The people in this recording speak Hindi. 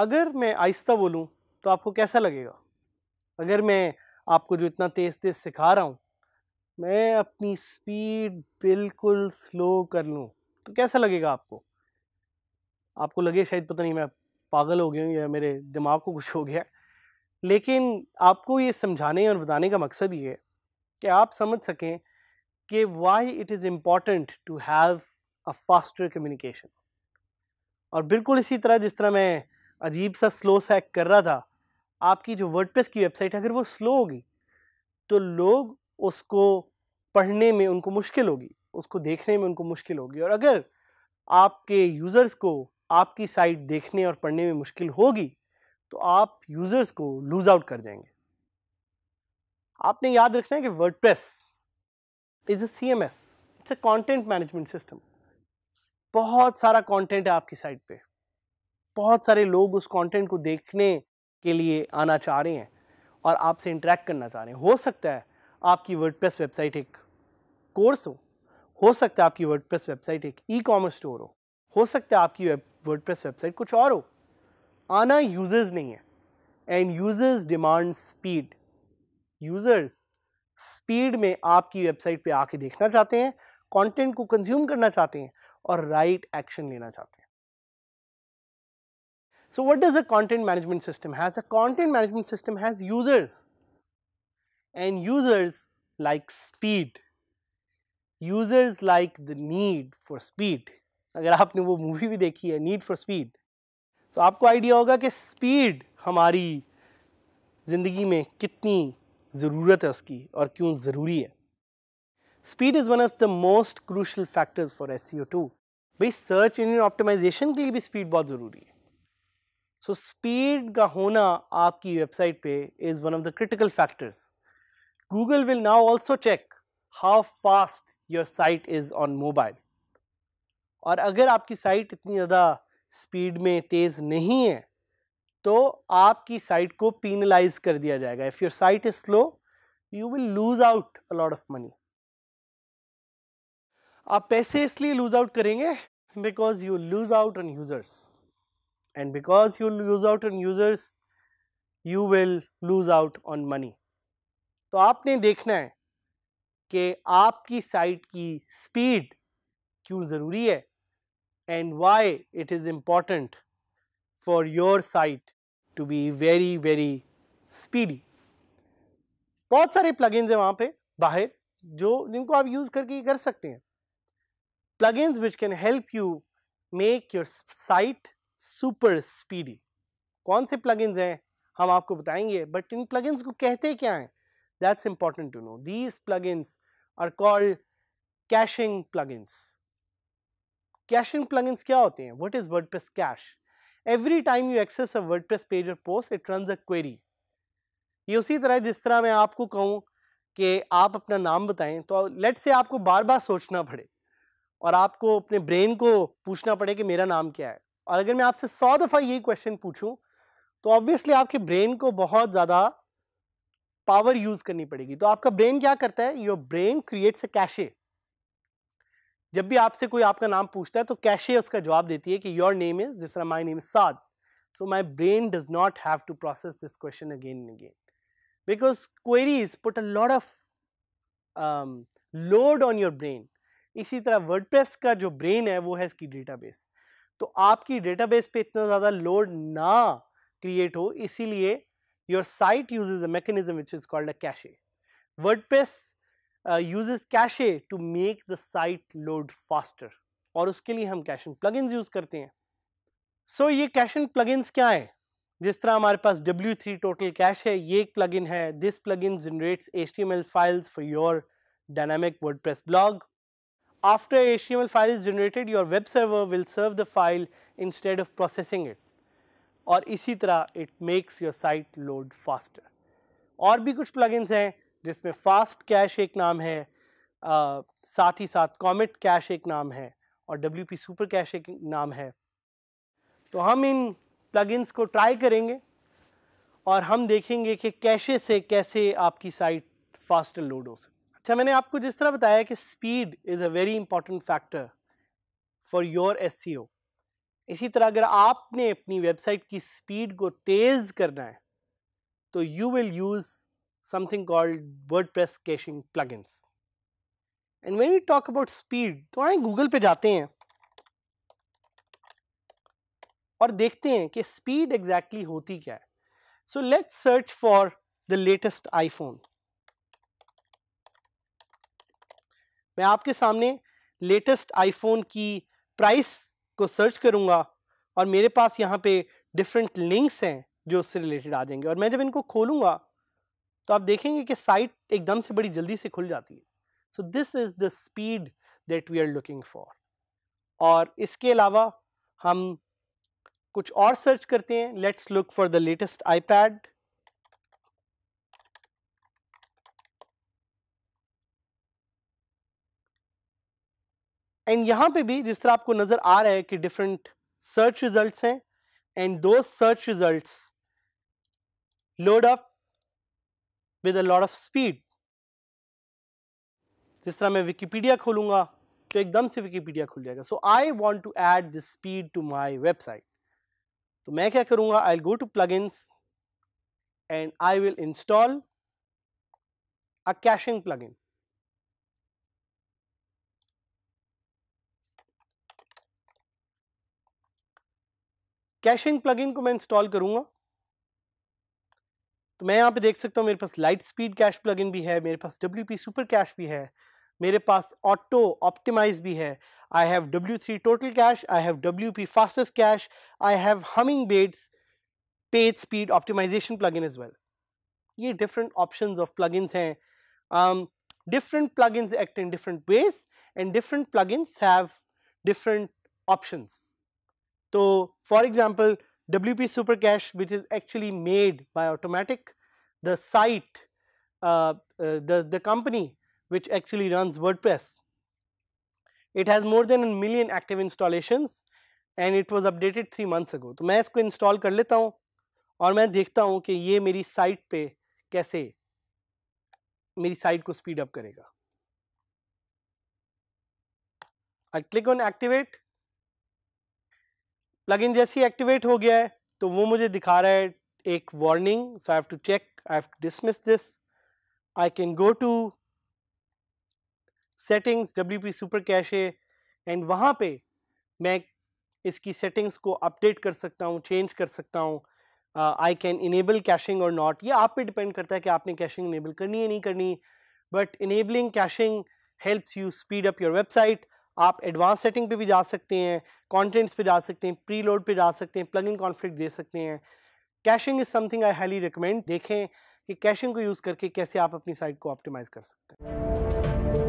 अगर मैं आहिस्ता बोलूं तो आपको कैसा लगेगा अगर मैं आपको जो इतना तेज़ तेज़ सिखा रहा हूं मैं अपनी स्पीड बिल्कुल स्लो कर लूँ तो कैसा लगेगा आपको आपको लगे शायद पता नहीं मैं पागल हो गया हूँ या मेरे दिमाग को कुछ हो गया लेकिन आपको ये समझाने और बताने का मकसद ये है कि आप समझ सकें कि why it is important to have a faster communication और बिल्कुल इसी तरह जिस तरह मैं अजीब सा स्लो सैक कर रहा था आपकी जो वर्डप्रेस की वेबसाइट है अगर वो स्लो होगी तो लोग उसको पढ़ने में उनको मुश्किल होगी उसको देखने में उनको मुश्किल होगी और अगर आपके यूज़र्स को आपकी साइट देखने और पढ़ने में मुश्किल होगी तो आप यूज़र्स को लूज़ आउट कर जाएंगे आपने याद रखना है कि WordPress is a C M S it's a content management system बहुत सारा कॉन्टेंट है आपकी साइट पे बहुत सारे लोग उस कॉन्टेंट को देखने के लिए आना चाह रहे हैं और आपसे इंटरेक्ट करना चाह रहे हैं हो सकता है आपकी वर्डप्रेस वेबसाइट एक कोर्स हो हो सकता है आपकी वर्डप्रेस वेबसाइट एक ई कॉमर्स स्टोर हो हो सकता है आपकी वर्डप्रेस वेबसाइट कुछ और हो आना यूज़र्स नहीं है and users demand speed users speed में आपकी वेबसाइट पे आके देखना चाहते हैं कंटेंट को कंज्यूम करना चाहते हैं और राइट right एक्शन लेना चाहते हैं so what is a content management system has a content management system has users and users like speed users like the need for speed अगर आपने वो मूवी भी देखी है need for speed so आपको आइडिया होगा कि speed हमारी ज़िंदगी में कितनी ज़रूरत है उसकी और क्यों ज़रूरी है speed is one of the most crucial factors for S E O too भाई सर्च इंजन ऑप्टिमाइजेशन के लिए भी स्पीड बहुत ज़रूरी है सो so, स्पीड का होना आपकी वेबसाइट पे is one of the critical factors Google will now also check how fast your site is on mobile और अगर आपकी साइट इतनी ज़्यादा स्पीड में तेज़ नहीं है तो आपकी साइट को पीनलाइज कर दिया जाएगा if your site is slow you will lose out a lot of money आप पैसे इसलिए लूज़ आउट करेंगे because you lose out on users and because you lose out on users you will lose out on money तो आपने देखना है कि आपकी साइट की स्पीड क्यों ज़रूरी है and why it is important for your site to be very very speedy बहुत सारे प्लगइन्स हैं वहाँ पे बाहर जो जिनको आप यूज़ करके कर सकते हैं plugins which can help you make your site super speedy कौन से plugins हैं हम आपको बताएंगे बट इन plugins को कहते क्या हैं that's important to know. These plugins are called caching plugins. Caching plugins kya hote hain? What is WordPress cache? Every time you access a WordPress page or post, it runs a query. ye usi tarah jis tarah main aapko कहूँ कि aap apna naam बताएं to let's say aapko बार बार sochna pade aur aapko apne brain ko puchna pade ki mera naam kya hai aur agar main aapse 100 dafa ye question puchu तो ऑब्वियसली आपके ब्रेन को बहुत ज़्यादा पावर यूज करनी पड़ेगी तो आपका ब्रेन क्या करता है your brain creates a cache जब भी आपसे कोई आपका नाम पूछता है तो कैशे उसका जवाब देती है कि योर नेम इज जिस तरह my name is Saad so my brain does not have to process this question again and again because query is put a lot of load on your brain इसी तरह प्रेस का जो ब्रेन है वो है इसकी डेटाबेस तो आपकी डेटाबेस पे इतना ज़्यादा लोड ना क्रिएट हो इसीलिए your site uses a mechanism which is called a cache. WordPress uh, uses cache to make the site load faster. और उसके लिए हम caching plugins use करते हैं. So ये caching plugins क्या हैं? जिस तरह W3 Total Cache है, ये एक plugin This plugin generates HTML files for your dynamic WordPress blog. After HTML file is generated, your web server will serve the file instead of processing it. और इसी तरह it makes your site load faster और भी कुछ प्लगइन्स हैं जिसमें फास्ट कैश एक नाम है आ, साथ ही साथ कॉमेट कैश एक नाम है और डब्ल्यू पी सुपर कैश एक नाम है तो हम इन प्लगइन्स को ट्राई करेंगे और हम देखेंगे कि कैशे से कैसे आपकी साइट फास्टर लोड हो सके अच्छा मैंने आपको जिस तरह बताया कि speed is a very important factor for your S E O इसी तरह अगर आपने अपनी वेबसाइट की स्पीड को तेज़ करना है तो you will use something called WordPress caching plug and when you talk about speed तो आए गूगल पे जाते हैं और देखते हैं कि स्पीड एग्जैक्टली होती क्या है so let search for the latest iPhone मैं आपके सामने लेटेस्ट आईफोन की प्राइस को सर्च करूँगा और मेरे पास यहाँ पे डिफरेंट लिंक्स हैं जो उससे रिलेटेड आ जाएंगे और मैं जब इनको खोलूँगा तो आप देखेंगे कि साइट एकदम से बड़ी जल्दी से खुल जाती है so this is the speed that we are looking for और इसके अलावा हम कुछ और सर्च करते हैं let's look for the latest iPad and यहाँ पे भी जिस तरह आपको नज़र आ रहा है कि डिफरेंट सर्च रिजल्ट्स हैं एंड दो search results load up with a lot of speed जिस तरह मैं विकीपीडिया खोलूंगा तो एकदम से विकीपीडिया खुल जाएगा so I want to add this speed to my website तो मैं क्या करूँगा I go to plug and I will install a caching plugin caching plugin को मैं इंस्टॉल करूंगा तो मैं यहाँ पे देख सकता हूँ मेरे पास लाइट स्पीड कैश प्लगइन भी है मेरे पास डब्ल्यू पी सुपर कैश भी है मेरे पास ऑटो ऑप्टिमाइज भी है I have W three total cache I have W P fastest cache I have hummingbird's page speed optimization plugin is well ये डिफरेंट ऑप्शन ऑफ प्लगइन्स हैं different plugins act in different ways and different plugins have different options तो for example W P super cache which is actually made by automatic the site the company which actually run WordPress it has more than million active installation and it was updated three months ago तो मैं इसको इंस्टॉल कर लेता हूँ और मैं देखता हूँ कि ये मेरी साइट पे कैसे मेरी साइट को स्पीड अप करेगा I click on activate plugin जैसे ही एक्टिवेट हो गया है तो वो मुझे दिखा रहा है एक warning so I have to check I have to dismiss this I can go to settings W P super cache and वहाँ पे मैं इसकी सेटिंग्स को अपडेट कर सकता हूँ चेंज कर सकता हूँ आई कैन इनेबल कैशिंग और नॉट ये आप पे डिपेंड करता है कि आपने कैशिंग इनेबल करनी है नहीं करनी but enabling caching helps you speed up your website आप एडवांस सेटिंग पे भी जा सकते हैं कॉन्टेंट्स पे जा सकते हैं प्री लोड पर जा सकते हैं प्लग इन दे सकते हैं caching is something I highly recommend देखें कि कैशिंग को यूज़ करके कैसे आप अपनी साइट को ऑप्टिमाइज़ कर सकते हैं